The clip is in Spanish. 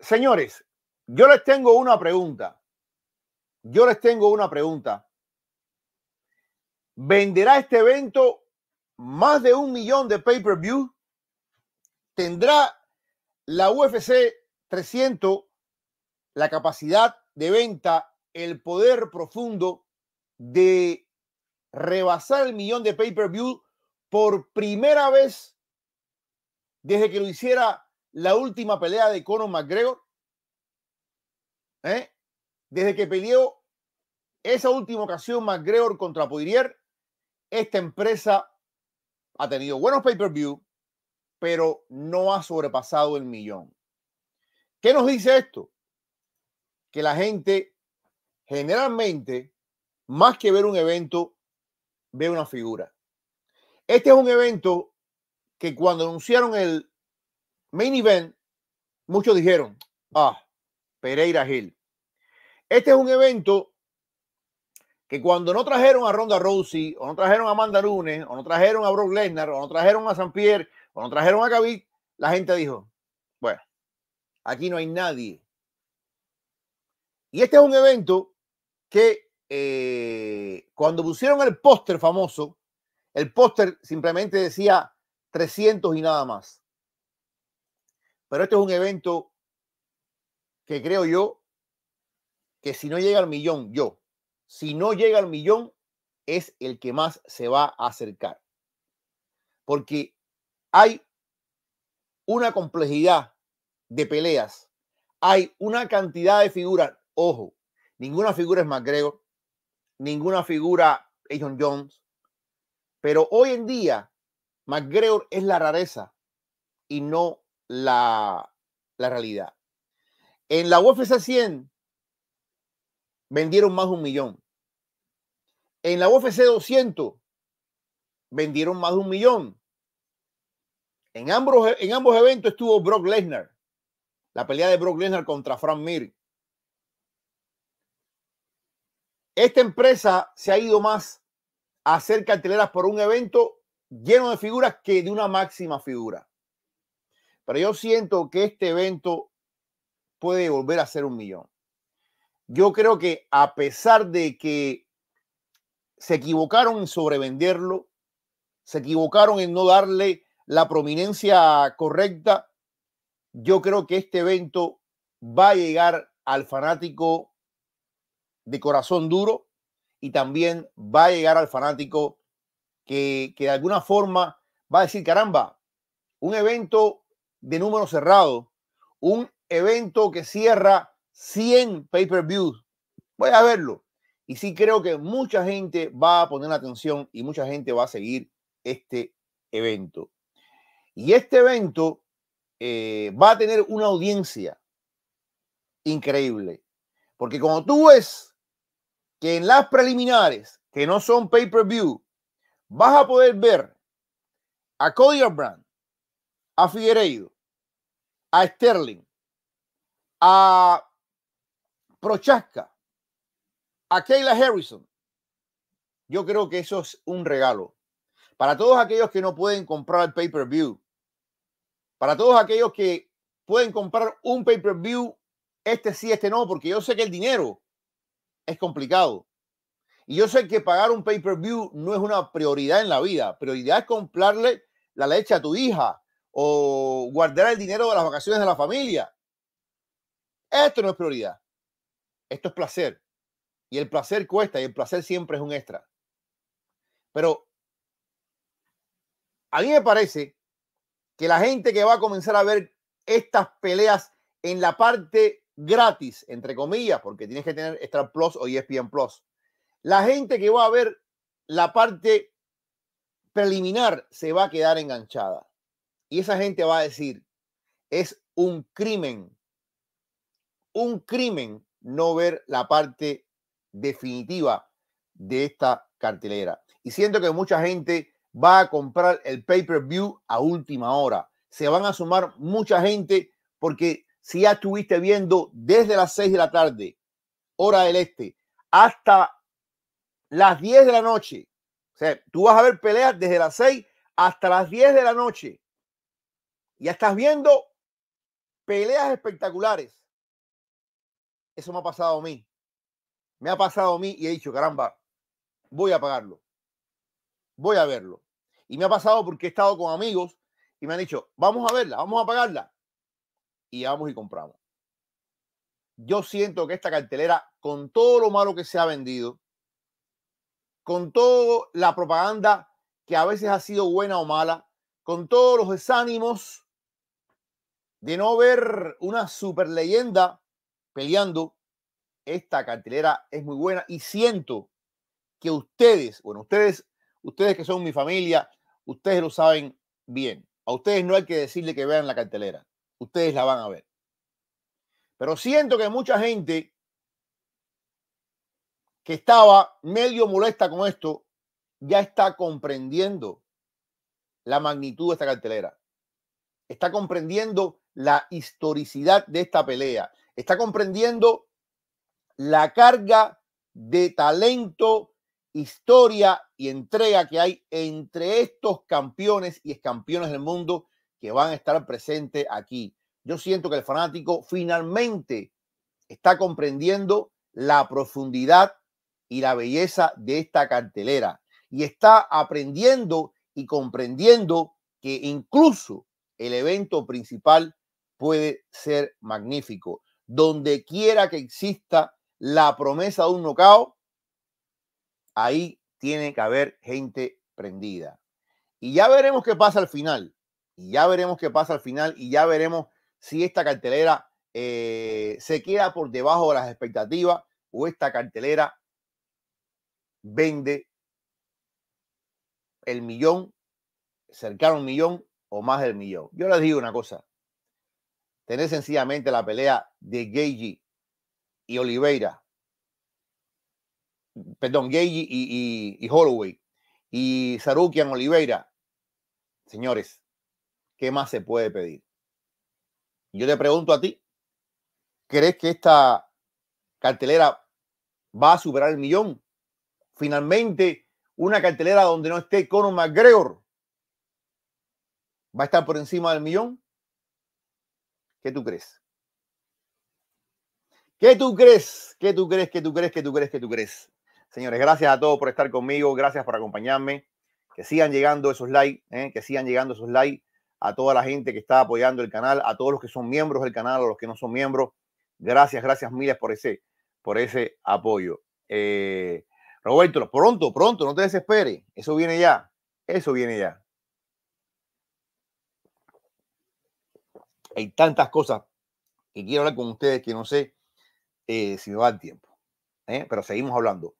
Señores, yo les tengo una pregunta. Yo les tengo una pregunta. ¿Venderá este evento más de un millón de pay-per-view? ¿Tendrá la UFC 300 la capacidad de venta, el poder profundo de rebasar el millón de pay-per-view por primera vez desde que lo hiciera la última pelea de Conor McGregor? ¿eh? Desde que peleó esa última ocasión McGregor contra Poirier, esta empresa ha tenido buenos pay-per-view, pero no ha sobrepasado el millón. ¿Qué nos dice esto? Que la gente generalmente, más que ver un evento, ve una figura. Este es un evento que cuando anunciaron el main event, muchos dijeron, ah, Pereira Hill. Este es un evento que cuando no trajeron a Ronda Rousey, o no trajeron a Amanda Nunes, o no trajeron a Brock Lesnar, o no trajeron a San Pierre, o no trajeron a Khabib, la gente dijo, bueno, aquí no hay nadie. Y este es un evento que eh, cuando pusieron el póster famoso, el póster simplemente decía 300 y nada más. Pero este es un evento que creo yo que si no llega al millón, yo, si no llega al millón, es el que más se va a acercar. Porque hay una complejidad de peleas, hay una cantidad de figuras, ojo, ninguna figura es McGregor, ninguna figura John Jones, pero hoy en día McGregor es la rareza y no la, realidad. En la UFC 100 vendieron más de un millón. En la UFC 200 vendieron más de un millón. En ambos, en ambos eventos estuvo Brock Lesnar. La pelea de Brock Lesnar contra Frank Mir. Esta empresa se ha ido más a hacer carteleras por un evento lleno de figuras que de una máxima figura. Pero yo siento que este evento puede volver a ser un millón. Yo creo que a pesar de que se equivocaron en sobrevenderlo, se equivocaron en no darle la prominencia correcta, yo creo que este evento va a llegar al fanático de corazón duro y también va a llegar al fanático que, de alguna forma va a decir, caramba, un evento de número cerrado, un evento que cierra 100 pay-per-views. Voy a verlo. Y sí creo que mucha gente va a poner atención y mucha gente va a seguir este evento. Y este evento eh, va a tener una audiencia increíble. Porque como tú ves que en las preliminares, que no son pay-per-view, vas a poder ver a Cody Brand, a Figueiredo, a Sterling, a Prochaska, a Kayla Harrison. Yo creo que eso es un regalo. Para todos aquellos que no pueden comprar el pay-per-view, para todos aquellos que pueden comprar un pay-per-view, este sí, este no, porque yo sé que el dinero es complicado. Y yo sé que pagar un pay-per-view no es una prioridad en la vida. Prioridad es comprarle la leche a tu hija, o guardar el dinero de las vacaciones de la familia. Esto no es prioridad. Esto es placer. Y el placer cuesta y el placer siempre es un extra. Pero a mí me parece que la gente que va a comenzar a ver estas peleas en la parte gratis, entre comillas, porque tienes que tener extra Plus o ESPN Plus, la gente que va a ver la parte preliminar se va a quedar enganchada. Y esa gente va a decir, es un crimen, un crimen no ver la parte definitiva de esta cartelera. Y siento que mucha gente va a comprar el pay-per-view a última hora. Se van a sumar mucha gente porque si ya estuviste viendo desde las 6 de la tarde, hora del este, hasta las 10 de la noche, o sea, tú vas a ver peleas desde las 6 hasta las 10 de la noche. Ya estás viendo peleas espectaculares. Eso me ha pasado a mí. Me ha pasado a mí y he dicho, caramba, voy a pagarlo. Voy a verlo. Y me ha pasado porque he estado con amigos y me han dicho, vamos a verla, vamos a pagarla. Y vamos y compramos. Yo siento que esta cartelera, con todo lo malo que se ha vendido, con toda la propaganda que a veces ha sido buena o mala, con todos los desánimos de no ver una super leyenda peleando, esta cartelera es muy buena y siento que ustedes, bueno, ustedes, ustedes que son mi familia, ustedes lo saben bien. A ustedes no hay que decirle que vean la cartelera, ustedes la van a ver. Pero siento que mucha gente que estaba medio molesta con esto ya está comprendiendo la magnitud de esta cartelera. Está comprendiendo la historicidad de esta pelea. Está comprendiendo la carga de talento, historia y entrega que hay entre estos campeones y campeones del mundo que van a estar presentes aquí. Yo siento que el fanático finalmente está comprendiendo la profundidad y la belleza de esta cartelera y está aprendiendo y comprendiendo que incluso el evento principal puede ser magnífico. Donde quiera que exista la promesa de un nocao, ahí tiene que haber gente prendida. Y ya veremos qué pasa al final. Y ya veremos qué pasa al final. Y ya veremos si esta cartelera eh, se queda por debajo de las expectativas o esta cartelera vende el millón, cercano un millón o más del millón. Yo les digo una cosa tener sencillamente la pelea de Geigi y Oliveira, perdón, Geigi y, y, Holloway y Sarukian Oliveira, señores, ¿qué más se puede pedir? Yo te pregunto a ti, ¿crees que esta cartelera va a superar el millón? Finalmente, una cartelera donde no esté Conor McGregor va a estar por encima del millón. ¿Qué tú crees? ¿Qué tú crees? ¿Qué tú crees? ¿Qué tú crees? ¿Qué tú crees? ¿Qué tú crees? Señores, gracias a todos por estar conmigo, gracias por acompañarme. Que sigan llegando esos likes, ¿eh? que sigan llegando esos likes a toda la gente que está apoyando el canal, a todos los que son miembros del canal, o los que no son miembros. Gracias, gracias miles por ese, por ese apoyo. Eh, Roberto, pronto, pronto, no te desesperes. Eso viene ya. Eso viene ya. Hay tantas cosas que quiero hablar con ustedes que no sé eh, si me va el tiempo. ¿eh? Pero seguimos hablando.